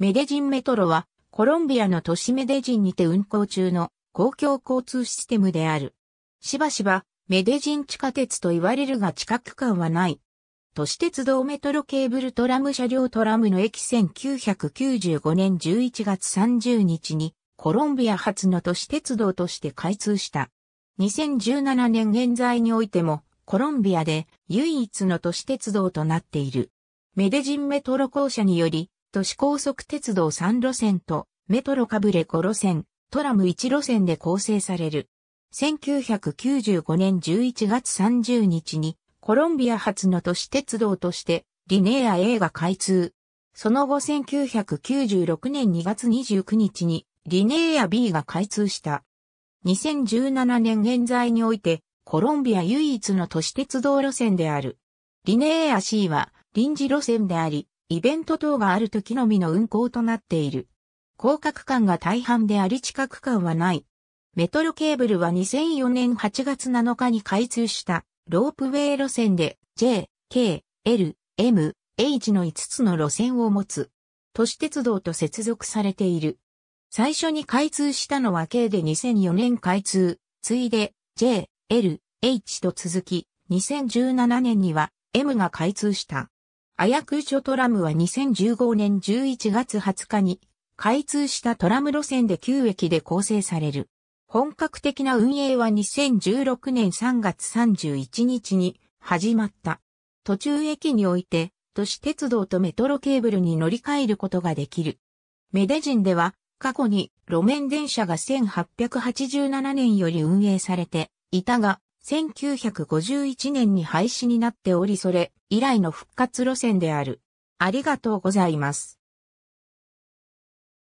メデジンメトロは、コロンビアの都市メデジンにて運行中の公共交通システムである。しばしば、メデジン地下鉄と言われるが近く感間はない。都市鉄道メトロケーブルトラム車両トラムの駅1995年11月30日にコロンビア初の都市鉄道として開通した。2017年現在においてもコロンビアで唯一の都市鉄道となっている。メデジンメトロ公社により都市高速鉄道3路線とメトロカブレ5路線、トラム1路線で構成される。1995年11月30日にコロンビア発の都市鉄道としてリネア A が開通。その後1996年2月29日にリネア B が開通した。2017年現在においてコロンビア唯一の都市鉄道路線である。リネア C は臨時路線であり、イベント等がある時のみの運行となっている。広角間が大半であり近く区間はない。メトロケーブルは2004年8月7日に開通したロープウェイ路線で J、K、L、M、H の5つの路線を持つ。都市鉄道と接続されている。最初に開通したのは K で2004年開通、ついで J、L、H と続き、2017年には M が開通した。アヤクチョトラムは2015年11月20日に開通したトラム路線で9駅で構成される。本格的な運営は2016年3月31日に始まった。途中駅において都市鉄道とメトロケーブルに乗り換えることができる。メデジンでは過去に路面電車が1887年より運営されていたが、1951年に廃止になっておりそれ以来の復活路線である。ありがとうございます。